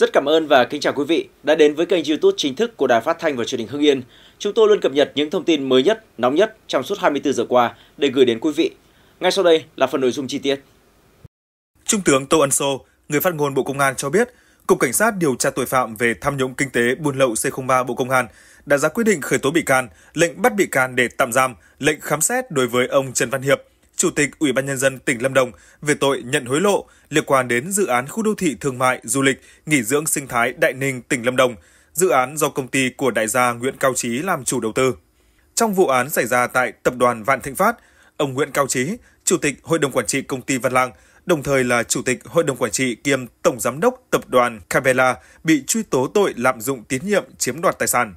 Rất cảm ơn và kính chào quý vị đã đến với kênh YouTube chính thức của Đài Phát thanh và Truyền hình Hưng Yên. Chúng tôi luôn cập nhật những thông tin mới nhất, nóng nhất trong suốt 24 giờ qua để gửi đến quý vị. Ngay sau đây là phần nội dung chi tiết. Trung tướng Tô Ân Sô, người phát ngôn Bộ Công an cho biết, Cục Cảnh sát điều tra tội phạm về tham nhũng kinh tế buôn lậu C03 Bộ Công an đã ra quyết định khởi tố bị can, lệnh bắt bị can để tạm giam, lệnh khám xét đối với ông Trần Văn Hiệp, Chủ tịch Ủy ban nhân dân tỉnh Lâm Đồng về tội nhận hối lộ liên quan đến dự án khu đô thị thương mại, du lịch, nghỉ dưỡng sinh thái Đại Ninh tỉnh Lâm Đồng, dự án do công ty của đại gia Nguyễn Cao Trí làm chủ đầu tư. Trong vụ án xảy ra tại tập đoàn Vạn Thịnh Phát, ông Nguyễn Cao Trí, chủ tịch hội đồng quản trị công ty Văn Lang, đồng thời là chủ tịch hội đồng quản trị kiêm tổng giám đốc tập đoàn Capella bị truy tố tội lạm dụng tín nhiệm chiếm đoạt tài sản.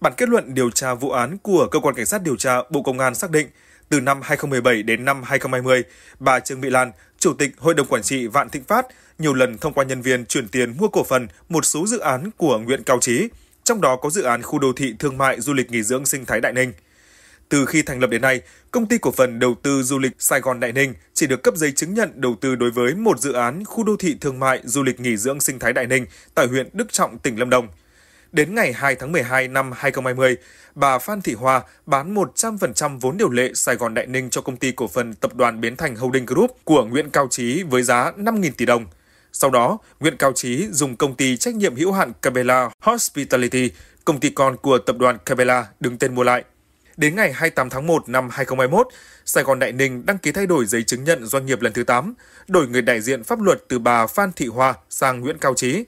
Bản kết luận điều tra vụ án của cơ quan cảnh sát điều tra Bộ Công an xác định từ năm 2017 đến năm 2020, bà Trương Mỹ Lan, Chủ tịch Hội đồng Quản trị Vạn Thịnh Phát, nhiều lần thông qua nhân viên chuyển tiền mua cổ phần một số dự án của Nguyễn Cao Trí, trong đó có dự án khu đô thị thương mại du lịch nghỉ dưỡng sinh thái Đại Ninh. Từ khi thành lập đến nay, công ty cổ phần đầu tư du lịch Sài Gòn Đại Ninh chỉ được cấp giấy chứng nhận đầu tư đối với một dự án khu đô thị thương mại du lịch nghỉ dưỡng sinh thái Đại Ninh tại huyện Đức Trọng, tỉnh Lâm Đồng – Đến ngày 2 tháng 12 năm 2020, bà Phan Thị Hoa bán 100% vốn điều lệ Sài Gòn Đại Ninh cho công ty cổ phần Tập đoàn Biến Thành Holding Group của Nguyễn Cao Trí với giá 5.000 tỷ đồng. Sau đó, Nguyễn Cao Trí dùng công ty trách nhiệm hữu hạn Cabela Hospitality, công ty con của tập đoàn Cabela đứng tên mua lại. Đến ngày 28 tháng 1 năm 2021, Sài Gòn Đại Ninh đăng ký thay đổi giấy chứng nhận doanh nghiệp lần thứ 8, đổi người đại diện pháp luật từ bà Phan Thị Hoa sang Nguyễn Cao Trí.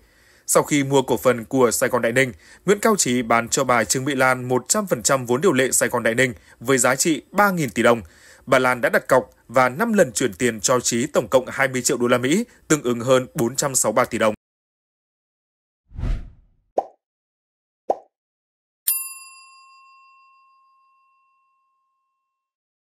Sau khi mua cổ phần của Sài Gòn Đại Ninh, Nguyễn Cao Trí bán cho bà Trương Mỹ Lan 100% vốn điều lệ Sài Gòn Đại Ninh với giá trị 3.000 tỷ đồng. Bà Lan đã đặt cọc và 5 lần chuyển tiền cho Trí tổng cộng 20 triệu đô la Mỹ, tương ứng hơn 463 tỷ đồng.